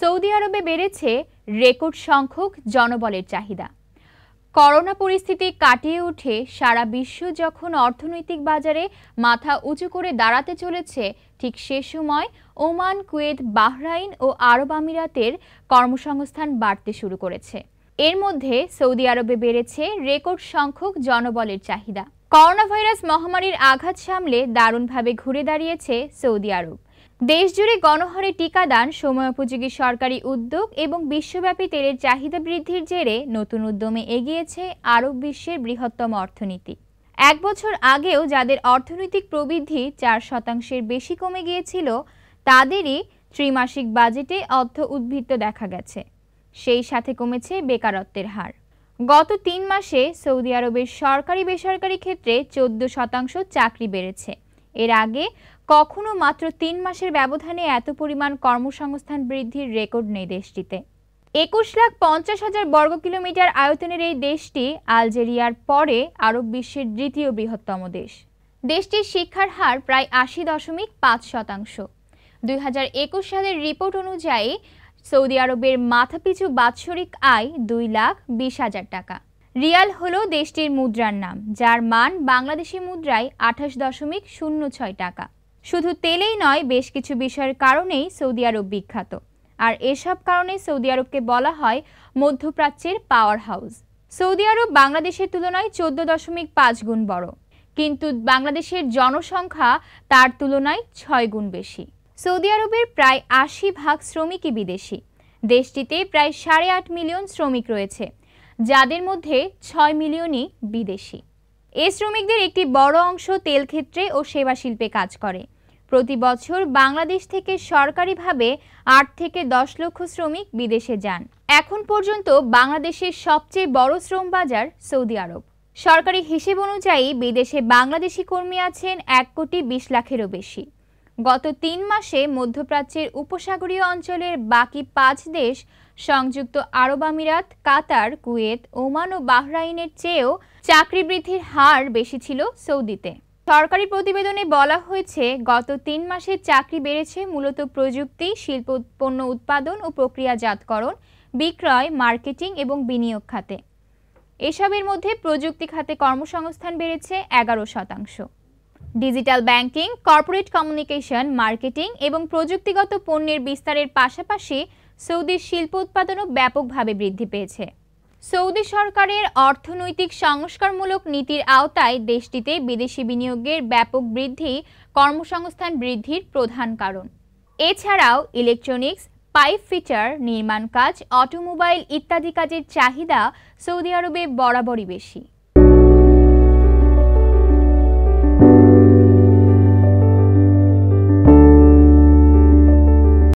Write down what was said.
Saudi আরবে বেড়েছে record সংখ্যক জনবলের চাহিদা করোনা পরিস্থিতি কাটিয়ে উঠে সারা বিশ্ব যখন অর্থনৈতিক বাজারে মাথা উঁচু করে দাঁড়াতে চলেছে ঠিক সে সময় ওমান কুয়েত বাহরাইন ও আরব আমিরাতের কর্মসংস্থান বাড়তে শুরু করেছে এর মধ্যে সৌদি আরবে বেড়েছে রেকর্ড সংখ্যক জনবলের চাহিদা করোনা ভাইরাস মহামারীর আঘাত সামলে দারুণভাবে ঘুরে দাঁড়িয়েছে সৌদি আরব দেশজুড়ে গণহারে টিকাদান সময়োপযোগী সরকারি উদ্যোগ এবং বিশ্বব্যাপী তেলের চাহিদা বৃদ্ধির জেরে নতুন উদ্যমে এগিয়েছে আরব বিশ্বের বৃহত্তম অর্থনীতি এক বছর আগেও যাদের অর্থনৈতিক প্রবৃদ্ধি চার শতাংশের বেশি কমে গিয়েছিল তাদেরই ত্রিমাসিক বাজেটে অর্থ উদ্বৃত্ত দেখা গেছে সেই সাথে কমেছে বেকারত্বের হার গত তিন মাসে সৌদি আরবের সরকারি বেসরকারি ক্ষেত্রে চোদ্দ শতাংশ চাকরি বেড়েছে এর আগে কখনো মাত্র তিন মাসের ব্যবধানে এত পরিমাণ কর্মসংস্থান বৃদ্ধির রেকর্ড নেই দেশটিতে একুশ লাখ পঞ্চাশ হাজার বর্গ কিলোমিটার আয়তনের এই দেশটি আলজেরিয়ার পরে আরব বিশ্বের দ্বিতীয় বৃহত্তম দেশ দেশটির শিক্ষার হার প্রায় আশি দশমিক পাঁচ শতাংশ দুই হাজার একুশ সালের রিপোর্ট অনুযায়ী সৌদি আরবের মাথাপিছু বাৎসরিক আয় দুই লাখ বিশ হাজার টাকা রিয়াল হল দেশটির মুদ্রার নাম যার মান বাংলাদেশি মুদ্রায় আঠাশ দশমিক শূন্য ছয় টাকা শুধু তেলেই নয় বেশ কিছু বিষয়ের কারণেই সৌদি আরব বিখ্যাত আর এসব কারণে সৌদি আরবকে বলা হয় মধ্যপ্রাচ্যের পাওয়ার হাউস সৌদি আরব বাংলাদেশের তুলনায় চোদ্দ দশমিক পাঁচ গুণ বড় কিন্তু বাংলাদেশের জনসংখ্যা তার তুলনায় ছয় গুণ বেশি সৌদি আরবের প্রায় আশি ভাগ শ্রমিকই বিদেশি দেশটিতে প্রায় সাড়ে আট মিলিয়ন শ্রমিক রয়েছে যাদের মধ্যে ছয় মিলিয়নই বিদেশি এ শ্রমিকদের একটি বড় অংশ তেল ক্ষেত্রে ও সেবা শিল্পে কাজ করে প্রতি বছর বাংলাদেশ থেকে সরকারিভাবে আট থেকে দশ লক্ষ শ্রমিক বিদেশে যান এখন পর্যন্ত বাংলাদেশের সবচেয়ে বড় শ্রম বাজার সৌদি আরব সরকারি হিসেব অনুযায়ী বিদেশে বাংলাদেশি কর্মী আছেন এক কোটি বিশ লাখেরও বেশি গত তিন মাসে মধ্যপ্রাচ্যের উপসাগরীয় অঞ্চলের বাকি পাঁচ দেশ সংযুক্ত আরব আমিরাত কাতার কুয়েত ওমান ও বাহরাইনের চেয়েও চাকরি বৃদ্ধির হার বেশি ছিল সৌদিতে সরকারি প্রতিবেদনে বলা হয়েছে গত তিন মাসে চাকরি বেড়েছে মূলত প্রযুক্তি শিল্প পণ্য উৎপাদন ও প্রক্রিয়াজাতকরণ বিক্রয় মার্কেটিং এবং বিনিয়োগ খাতে এসবের মধ্যে প্রযুক্তি খাতে কর্মসংস্থান বেড়েছে এগারো শতাংশ digital banking corporate communication marketing এবং প্রযুক্তিগত পণ্যের বিস্তারের পাশাপাশি সৌদির শিল্প উৎপাদনও ব্যাপকভাবে বৃদ্ধি পেয়েছে সৌদি সরকারের অর্থনৈতিক সংস্কারমূলক নীতির আওতায় দেশটিতে বিদেশি বিনিয়োগের ব্যাপক বৃদ্ধি কর্মসংস্থান বৃদ্ধির প্রধান কারণ এছাড়াও ইলেকট্রনিক্স পাইপ ফিচার নির্মাণ কাজ অটোমোবাইল ইত্যাদি কাজের চাহিদা সৌদি আরবে বরাবরই বেশি